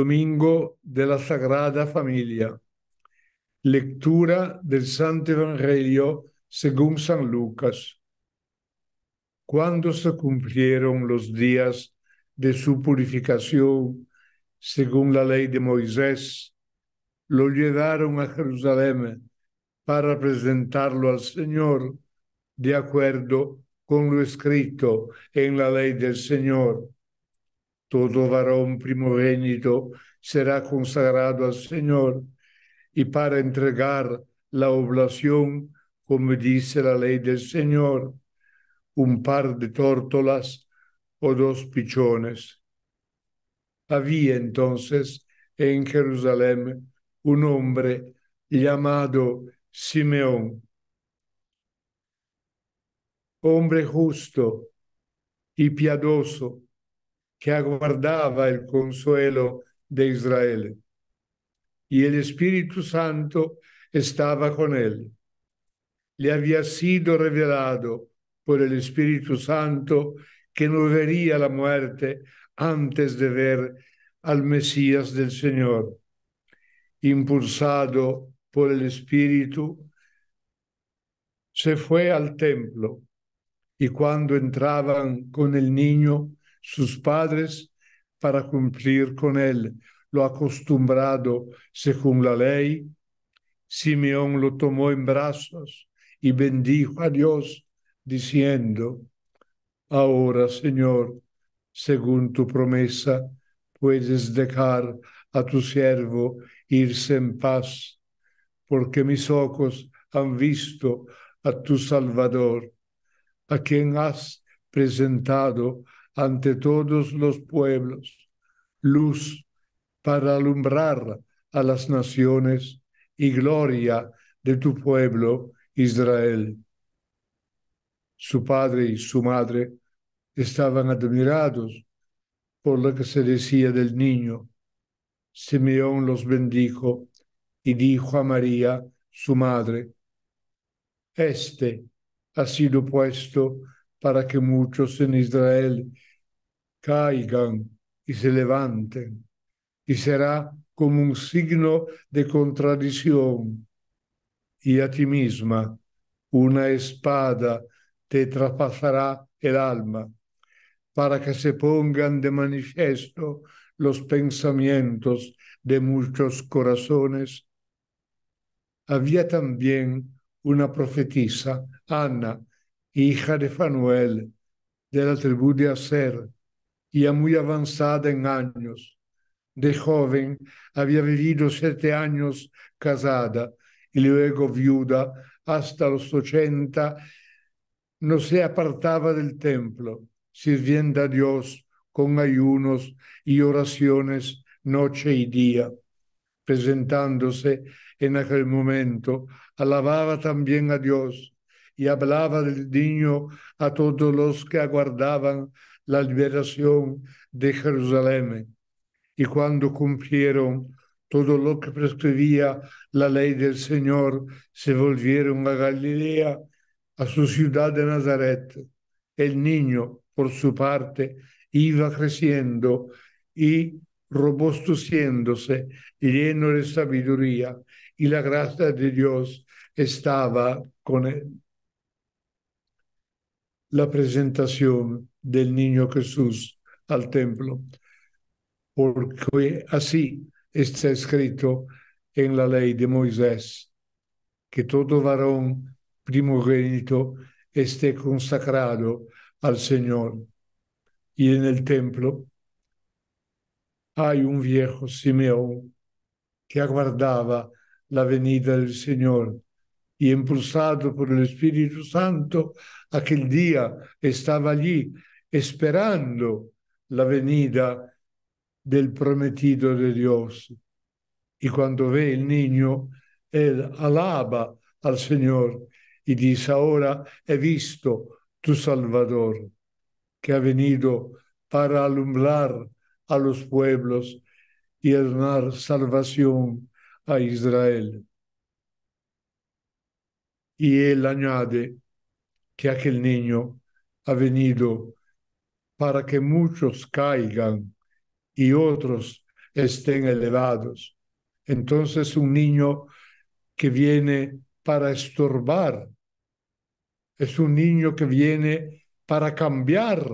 Domingo de la Sagrada Familia. Lectura del Santo Evangelio según San Lucas. Cuando se cumplieron los días de su purificación según la ley de Moisés, lo llevaron a Jerusalén para presentarlo al Señor de acuerdo con lo escrito en la ley del Señor todo varón primogénito será consagrado al Señor y para entregar la oblación, como dice la ley del Señor, un par de tórtolas o dos pichones. Había entonces en Jerusalén un hombre llamado Simeón, hombre justo y piadoso que aguardaba el consuelo de Israel. Y el Espíritu Santo estaba con él. Le había sido revelado por el Espíritu Santo que no vería la muerte antes de ver al Mesías del Señor. Impulsado por el Espíritu, se fue al templo y cuando entraban con el niño, sus padres para cumplir con él lo acostumbrado según la ley. Simeón lo tomó en brazos y bendijo a Dios diciendo, ahora Señor, según tu promesa, puedes dejar a tu siervo irse en paz, porque mis ojos han visto a tu Salvador, a quien has presentado ante todos los pueblos, luz para alumbrar a las naciones y gloria de tu pueblo Israel. Su padre y su madre estaban admirados por lo que se decía del niño. Simeón los bendijo y dijo a María, su madre, Este ha sido puesto para que muchos en Israel caigan y se levanten, y será como un signo de contradicción, y a ti misma una espada te traspasará el alma, para que se pongan de manifiesto los pensamientos de muchos corazones. Había también una profetisa, Ana, hija de Fanuel, de la tribu de Aser, ya muy avanzada en años. De joven había vivido siete años casada y luego viuda hasta los ochenta. No se apartaba del templo, sirviendo a Dios con ayunos y oraciones noche y día. Presentándose en aquel momento, alababa también a Dios y hablaba del niño a todos los que aguardaban la liberación de Jerusalén. Y cuando cumplieron todo lo que prescribía la ley del Señor, se volvieron a Galilea, a su ciudad de Nazaret. El niño, por su parte, iba creciendo y robusteciéndose, lleno de sabiduría, y la gracia de Dios estaba con él. La presentación del niño Jesús al templo, porque así está escrito en la ley de Moisés, que todo varón primogénito esté consagrado al Señor. Y en el templo hay un viejo Simeón que aguardaba la venida del Señor y impulsado por el Espíritu Santo, aquel día estaba allí esperando la venida del prometido de Dios. Y cuando ve el niño, él alaba al Señor y dice, ahora he visto tu Salvador, que ha venido para alumbrar a los pueblos y dar salvación a Israel. Y él añade que aquel niño ha venido para que muchos caigan y otros estén elevados. Entonces un niño que viene para estorbar es un niño que viene para cambiar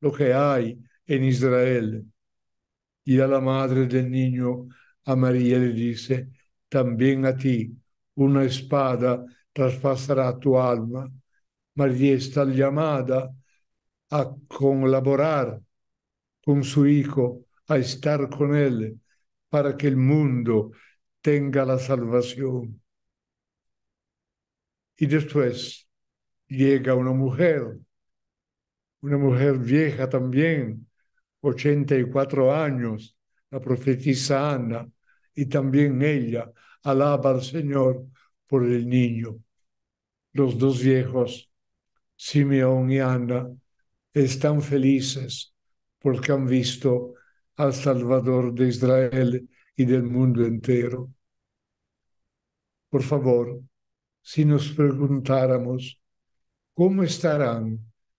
lo que hay en Israel. Y a la madre del niño, a María le dice, también a ti una espada traspasará tu alma. María está llamada a colaborar con su Hijo, a estar con Él, para que el mundo tenga la salvación. Y después llega una mujer, una mujer vieja también, 84 años, la profetisa Ana, y también ella alaba al Señor por el niño. Los dos viejos, Simeón y Ana, están felices porque han visto al Salvador de Israel y del mundo entero. Por favor, si nos preguntáramos, ¿cómo estarán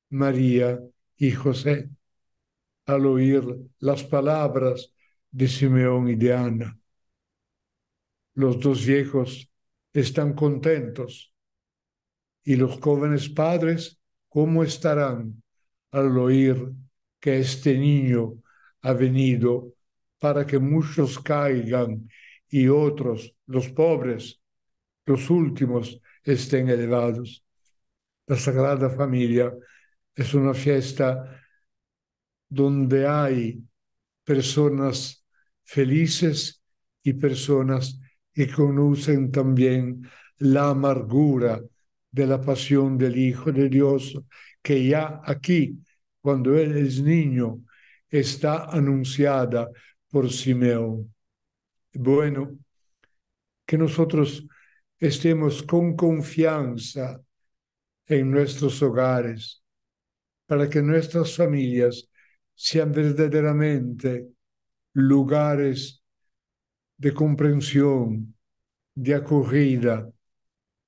María y José al oír las palabras de Simeón y de Ana? Los dos viejos están contentos y los jóvenes padres, ¿cómo estarán al oír que este niño ha venido para que muchos caigan y otros, los pobres, los últimos, estén elevados. La Sagrada Familia es una fiesta donde hay personas felices y personas que conocen también la amargura de la pasión del Hijo de Dios que ya aquí, cuando él es niño, está anunciada por Simeón. Bueno, que nosotros estemos con confianza en nuestros hogares, para que nuestras familias sean verdaderamente lugares de comprensión, de acogida,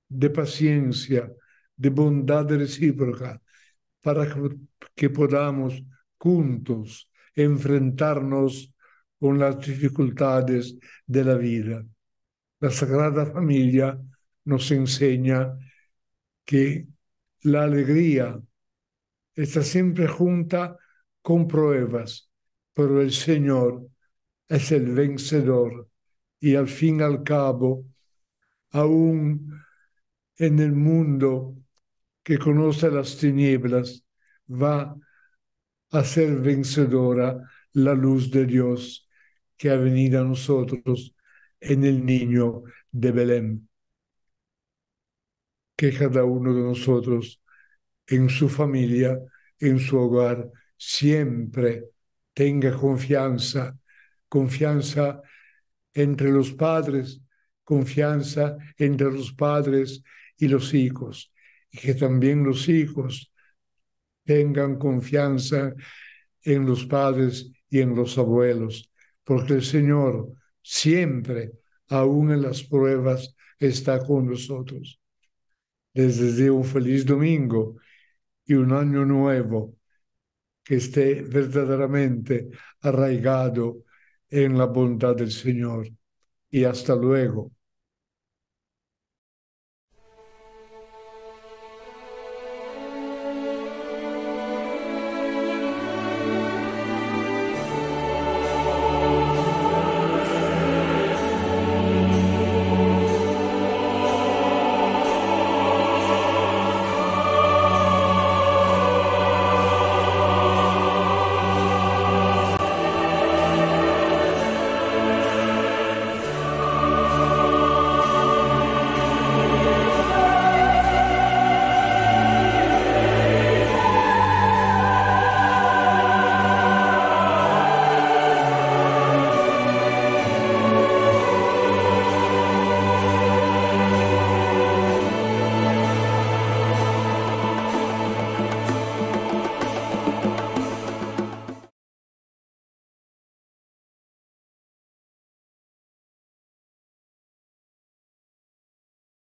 de paciencia, de bondad recíproca, para que podamos juntos enfrentarnos con las dificultades de la vida. La Sagrada Familia nos enseña que la alegría está siempre junta con pruebas, pero el Señor es el vencedor y al fin al cabo, aún en el mundo que conoce las tinieblas, va a ser vencedora la luz de Dios que ha venido a nosotros en el niño de Belén. Que cada uno de nosotros en su familia, en su hogar, siempre tenga confianza, confianza entre los padres, confianza entre los padres y los hijos, y que también los hijos tengan confianza en los padres y en los abuelos, porque el Señor siempre, aún en las pruebas, está con nosotros. Desde un feliz domingo y un año nuevo que esté verdaderamente arraigado en la bondad del Señor. Y hasta luego.